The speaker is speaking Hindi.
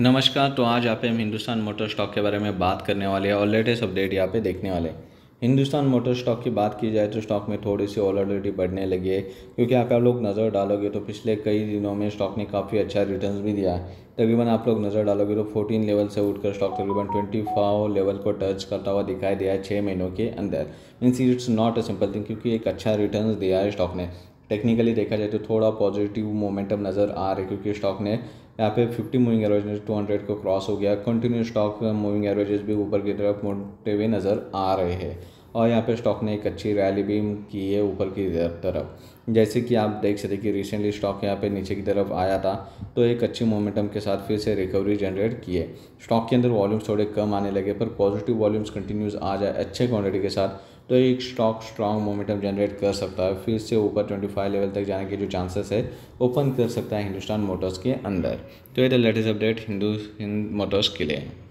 नमस्कार तो आज यहाँ पे हम हिंदुस्तान मोटर स्टॉक के बारे में बात करने वाले हैं और लेटेस्ट अपडेट यहाँ पे देखने वाले हैं हिंदुस्तान मोटर स्टॉक की बात की जाए तो स्टॉक में थोड़ी सी ऑलरेडी बढ़ने लगी है क्योंकि यहाँ पे आप लोग नज़र डालोगे तो पिछले कई दिनों में स्टॉक ने काफ़ी अच्छा रिटर्न भी दिया है तकरीबन आप लोग नज़र डालोगे तो 14 लेवल से उठकर स्टॉक तकरीबन 24 लेवल को टच करता हुआ दिखाई दिया है छः महीनों के अंदर means it's not a simple thing क्योंकि एक अच्छा रिटर्न दिया है स्टॉक ने टेक्निकली देखा जाए तो थोड़ा पॉजिटिव मोमेंटम नज़र आ रहा है क्योंकि स्टॉक ने यहाँ पे 50 मूविंग एवरेज टू हंड्रेड को क्रॉस हो गया कंटिन्यू स्टॉक मूविंग एवरेजेस भी ऊपर की तरफ मोटे हुए नज़र आ रहे हैं और यहाँ पे स्टॉक ने एक अच्छी रैली भी की है ऊपर की तरफ जैसे कि आप देख सकते कि रिसेंटली स्टॉक यहाँ पे नीचे की तरफ आया था तो एक अच्छी मोमेंटम के साथ फिर से रिकवरी जनरेट किए स्टॉक के अंदर वॉल्यूम्स थोड़े कम आने लगे पर पॉजिटिव वॉल्यूम्स कंटिन्यूस आ जाए अच्छे क्वान्टिटी के साथ तो एक स्टॉक स्ट्रॉन्ग मोमेंटम जनरेट कर सकता है फिर से ऊपर फाइव लेवल तक जाने के जो चांसेस है ओपन कर सकता है हिंदुस्तान मोटर्स के अंदर तो ये द लेटेस्ट अपडेट हिंदू हिंद मोटर्स के लिए